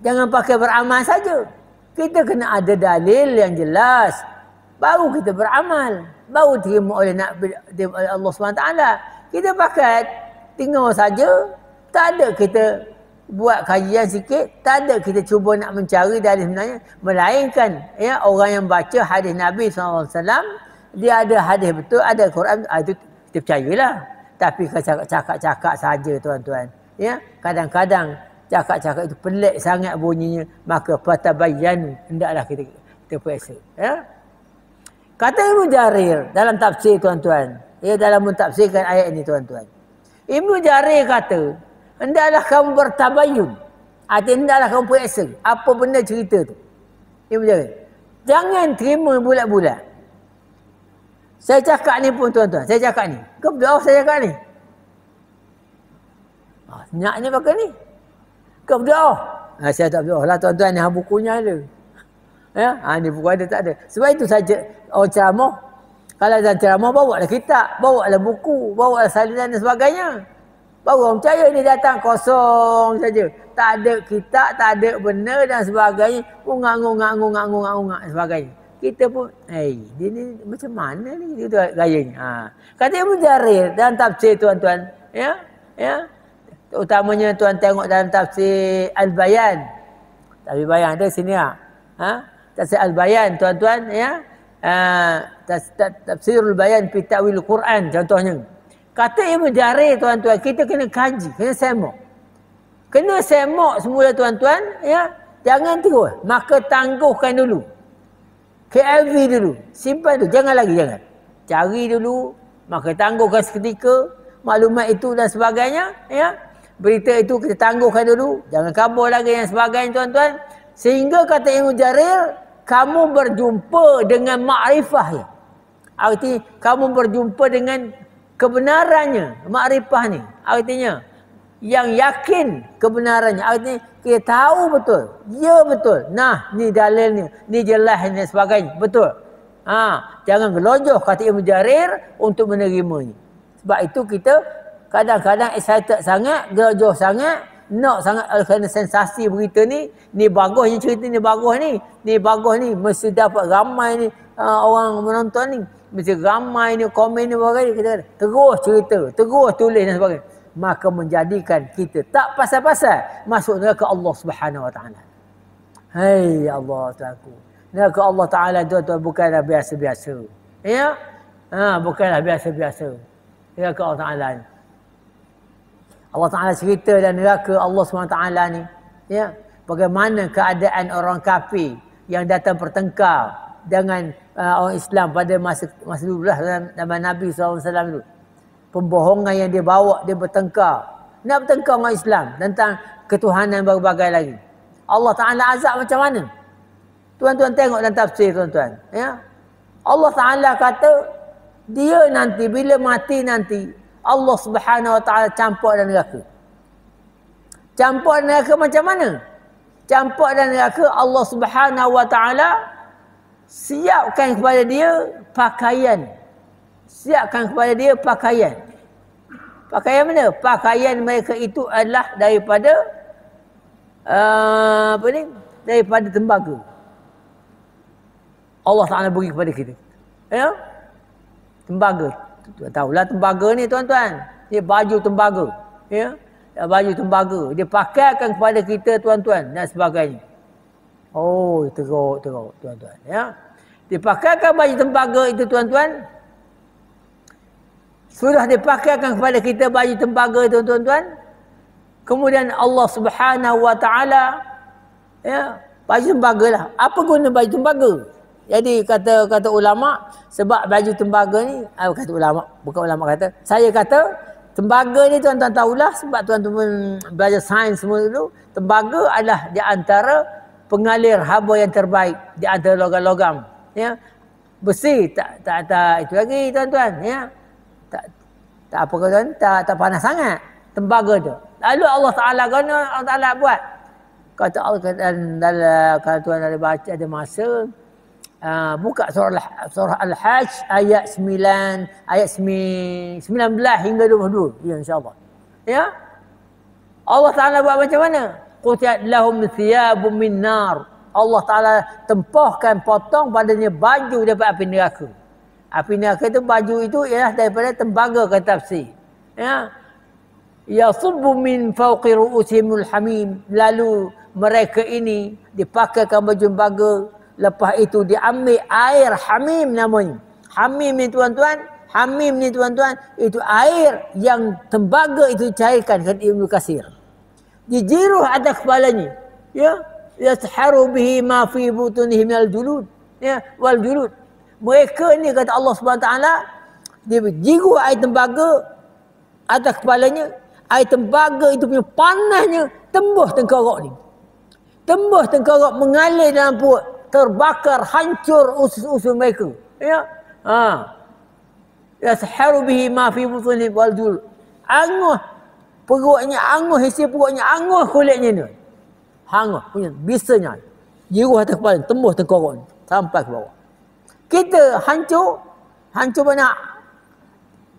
Jangan pakai beramal saja. Kita kena ada dalil yang jelas. Baru kita beramal baru terima oleh nak oleh Allah SWT. Kita pakai tengok saja, tak ada kita buat kajian sikit, tak ada kita cuba nak mencari dari sebenarnya. Melainkan ya, orang yang baca hadis Nabi SAW, dia ada hadis betul, ada Quran, ah, itu kita percayalah. Tapi cakap-cakap saja tuan-tuan. Ya, kadang-kadang cakap-cakap itu pelik sangat bunyinya, maka patah bayan, tidaklah kita, kita periksa. Ya. Kata Ibnu Jarir dalam tafsir tuan-tuan. Ya dalam mentafsirkan ayat ini tuan-tuan. Ibnu Jarir kata, hendaklah kamu bertabayun. Artinya ah, hendaklah kamu periksa apa benda cerita tu. Ibnu Jarir. Jangan terima bulat-bulat. Saya cakap ni pun tuan-tuan, saya cakap ni. Kau berdoa saya cakap ni. Ah, senyaknya pakai ni. Kau berdoa. Ah, saya tak berdoa lah tuan-tuan ni ha bukunya ada. Ya, ah, ni buku ada tak ada. Sebab itu saja oh, ceramah. Kalau dah ceramah, bawa lah kitab, bawa lah buku, bawa lah salinan dan sebagainya. Baru orang percaya ni datang kosong saja. Tak ada kitab, tak ada benda dan sebagainya. Pun ngangu, ngangu, ngangu, ngangu, dan sebagainya. Kita pun, hey, eh, dia ni macam mana ni? Dia tu gayanya. Ha. Kata Ibu Jarir dalam tafsir tuan-tuan. Ya, ya. Utamanya tuan tengok dalam tafsir Al-Bayan. Tapi bayang ada sini lah. Ha? Tafsir Al-Bayan tuan-tuan. Ya. Ah, tafsirul bayan fi ta'wil Quran contohnya. Kata Ibnu Jarir tuan-tuan, kita kena kaji, kena semak. Kena semak semula tuan-tuan, ya. Jangan terus. Maka tangguhkan dulu. KLV dulu. Simpan tu. Jangan lagi, jangan. Cari dulu. Maka tangguhkan seketika. Maklumat itu dan sebagainya. ya Berita itu kita tangguhkan dulu. Jangan kabur lagi dan sebagainya, tuan-tuan. Sehingga kata Ibu Jarir, kamu berjumpa dengan makrifahnya. Arti kamu berjumpa dengan kebenarannya, makrifah ni. Artinya yang yakin kebenarannya. Artinya dia tahu betul. Ya betul. Nah, ni dalil ni. Ni jelas ni sebagainya. Betul. Ha, jangan gelojoh kata Ibn Jarir untuk menerimanya. Sebab itu kita kadang-kadang excited sangat, gelojoh sangat, nak sangat eh, kerana sensasi berita ni ni bagus ni cerita ni bagus ni ni bagus ni mesti dapat ramai ni uh, orang menonton ni mesti ramai ni komen ni bagai kita kata, terus cerita terus tulis dan sebagainya maka menjadikan kita tak pasal-pasal masuk neraka Allah Subhanahu wa taala hai ya Allah taku neraka Allah taala tu, tu bukanlah biasa-biasa ya ha bukan biasa-biasa neraka Allah taala ni. Allah Ta'ala cerita dan neraka Allah SWT ni. Ya. Bagaimana keadaan orang kafir yang datang bertengkar dengan uh, orang Islam pada masa masa dulu lah zaman Nabi SAW dulu. Pembohongan yang dia bawa, dia bertengkar. Nak bertengkar orang Islam tentang ketuhanan berbagai lagi. Allah Ta'ala azab macam mana? Tuan-tuan tengok dalam tafsir tuan-tuan. Ya? Allah Ta'ala kata, dia nanti bila mati nanti, Allah Subhanahu Wa Taala campur dan neraka. Campur dan neraka macam mana? Campur dan neraka Allah Subhanahu Wa Taala siapkan kepada dia pakaian. Siapkan kepada dia pakaian. Pakaian mana? Pakaian mereka itu adalah daripada uh, apa ni? Daripada tembaga. Allah Taala bagi kepada kita. Ya? Tembaga. Tuan lah tembaga ni tuan-tuan. Dia baju tembaga. Ya. Eh, baju tembaga. Dia pakaikan kepada kita tuan-tuan dan sebagainya. Oh, teruk, teruk tuan-tuan. Ya. Dia pakaikan baju tembaga itu tuan-tuan. Sudah dipakaikan kepada kita baju tembaga itu tuan-tuan. Kemudian Allah Subhanahu Wa Taala ya, baju tembaga lah. Apa guna baju tembaga? Jadi kata kata ulama sebab baju tembaga ni apa ah, kata ulama bukan ulama kata saya kata tembaga ni tuan-tuan tahulah sebab tuan-tuan belajar sains semua dulu tembaga adalah di antara pengalir haba yang terbaik di antara logam-logam ya besi tak tak tak itu lagi tuan-tuan ya tak tak apa kata tak tak panas sangat tembaga tu lalu Allah Taala guna Allah Taala buat kata Allah kata dalam kalau tuan ada baca ada masa Ah, buka surah surah al-hajj ayat 9 ayat 9 19 hingga 22 ya insyaallah ya Allah Taala buat macam mana qutiat lahum thiyabun min nar Allah Taala tempahkan potong badannya baju daripada api neraka api neraka itu baju itu ialah daripada tembaga kata tafsir ya ya subbu min fawqi ru'usihim al-hamim lalu mereka ini dipakaikan baju tembaga Lepas itu dia diambil air hamim namanya. Hamim ni tuan-tuan. Hamim ni tuan-tuan. Itu air yang tembaga itu cairkan kata Ibn Kasir. Dijiruh atas kepalanya. Ya. Yasharu bihi ma fi butunihi minal julud. Ya. Wal julud. Mereka ni kata Allah SWT. Dia berjiru air tembaga atas kepalanya. Air tembaga itu punya panahnya tembus tengkorok ni. Tembus tengkorok mengalir dalam perut terbakar hancur usus-usus mereka ya ha ya saharu bihi ma fi butuni waljul angus perutnya angus isi perutnya angus kulitnya ni hangus punya bisanya jiruh hati kepala tembus tengkorak sampai ke bawah kita hancur hancur banyak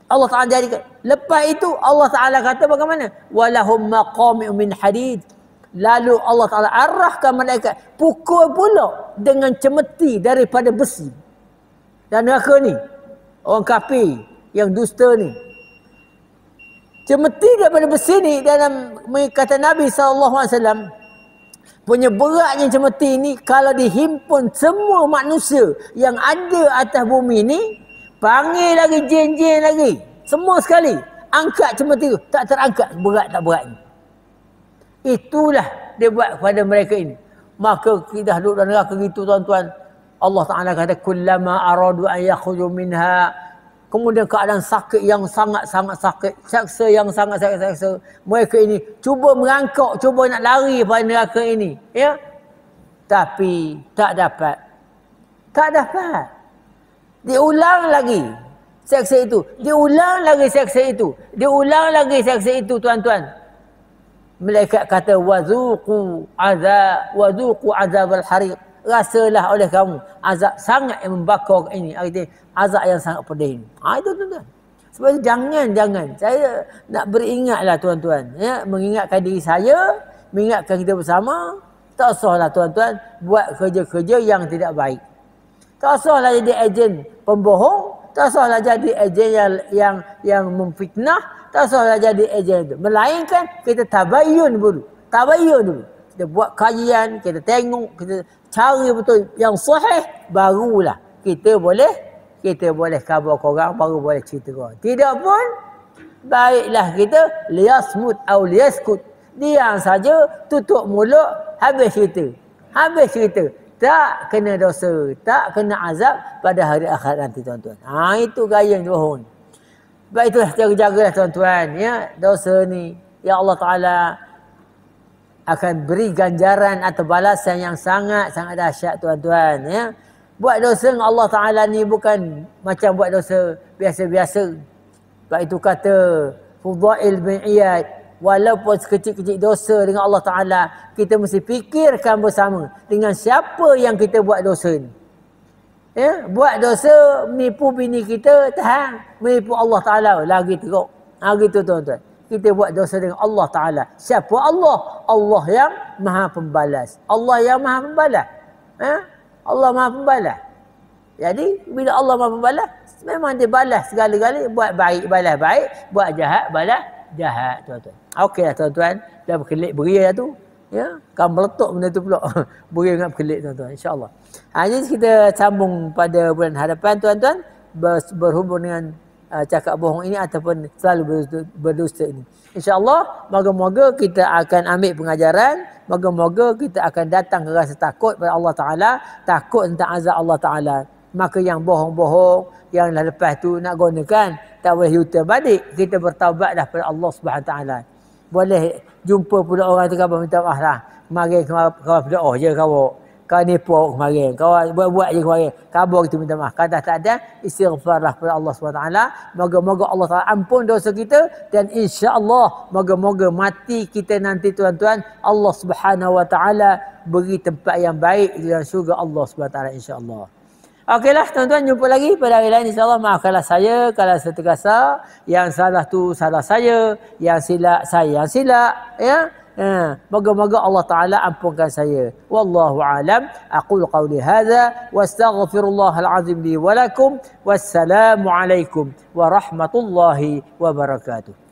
Allah Taala jadikan lepas itu Allah Taala kata bagaimana walahum maqamun min hadid Lalu Allah Ta'ala arahkan malaikat pukul pula dengan cemeti daripada besi. Dan neraka ni, orang kafir yang dusta ni. Cemeti daripada besi ni dalam kata Nabi SAW, punya beratnya cemeti ni kalau dihimpun semua manusia yang ada atas bumi ni, panggil lagi jin-jin lagi. Semua sekali. Angkat cemeti tu. Tak terangkat berat tak berat ni. Itulah dia buat kepada mereka ini. Maka kita duduk dalam neraka gitu tuan-tuan. Allah Ta'ala kata, Kullama aradu an yakhuju minha. Kemudian keadaan sakit yang sangat-sangat sakit. Seksa yang sangat-sangat seksa. Mereka ini cuba merangkak, cuba nak lari pada neraka ini. Ya? Tapi tak dapat. Tak dapat. Diulang lagi seksa itu. Diulang lagi seksa itu. Diulang lagi seksa itu tuan-tuan. Malaikat kata wazuqu azab wazuqu azabul hariq. Rasalah oleh kamu azab sangat yang membakar ini. Artinya azab yang sangat pedih. Ha itu tuan-tuan. Sebab itu, jangan jangan saya nak beringatlah tuan-tuan ya mengingatkan diri saya, mengingatkan kita bersama tak usahlah tuan-tuan buat kerja-kerja yang tidak baik. Tak usahlah jadi ejen pembohong, tak usahlah jadi ejen yang yang yang memfitnah, tak seolah jadi ejen itu. Melainkan kita tabayun dulu. Tabayun dulu. Kita buat kajian, kita tengok, kita cari betul yang sahih, barulah kita boleh kita boleh khabar korang, baru boleh cerita korang. Tidak pun, baiklah kita liasmut atau liaskut. Diam saja, tutup mulut, habis cerita. Habis cerita. Tak kena dosa, tak kena azab pada hari akhir nanti tuan-tuan. Ha, itu gaya yang bohong. Sebab itulah kita lah tuan-tuan ya dosa ni ya Allah Taala akan beri ganjaran atau balasan yang sangat sangat dahsyat tuan-tuan ya. Buat dosa dengan Allah Taala ni bukan macam buat dosa biasa-biasa. Sebab itu kata Fudail bin Iyad walaupun sekecil-kecil dosa dengan Allah Taala kita mesti fikirkan bersama dengan siapa yang kita buat dosa ni. Ya, buat dosa, menipu bini kita, tahan. Menipu Allah Ta'ala. Lagi teruk. Ha, gitu tuan-tuan. Kita buat dosa dengan Allah Ta'ala. Siapa Allah? Allah yang maha pembalas. Allah yang maha pembalas. Ha? Allah maha pembalas. Jadi, bila Allah maha pembalas, memang dia balas segala-galanya. Buat baik, balas baik. Buat jahat, balas jahat tuan-tuan. Okeylah tuan-tuan. Dah berkelip beria tu ya kan meletup benda tu pula boleh ingat kelik tuan-tuan insyaallah ha jadi kita sambung pada bulan hadapan tuan-tuan berhubung dengan uh, cakap bohong ini ataupun selalu berdusta ini insyaallah moga-moga kita akan ambil pengajaran moga-moga kita akan datang ke rasa takut pada Allah taala takut tentang azab Allah taala maka yang bohong-bohong yang dah lepas tu nak gunakan tak boleh hutan balik kita bertaubat dah pada Allah Subhanahu taala boleh jumpa pula orang tu kau minta maaf lah. Kemarin kau berdoa oh, je kau. Kau ni puak kemarin. Kau buat-buat je kemarin. Kau kita minta maaf. Kau dah tak ada. Istighfarlah kepada Allah SWT. Moga-moga Allah SWT ampun dosa kita. Dan insya Allah moga-moga mati kita nanti tuan-tuan. Allah SWT beri tempat yang baik dan dalam syurga Allah SWT insya Allah. Okeylah tuan-tuan jumpa lagi pada hari lain insyaAllah maafkanlah saya kalau saya terkasar yang salah tu salah saya yang silap saya yang silap ya ha, moga-moga ya. Allah Ta'ala ampunkan saya Wallahu alam. aku qawli hadha wa astaghfirullahal li walakum wassalamualaikum warahmatullahi wabarakatuh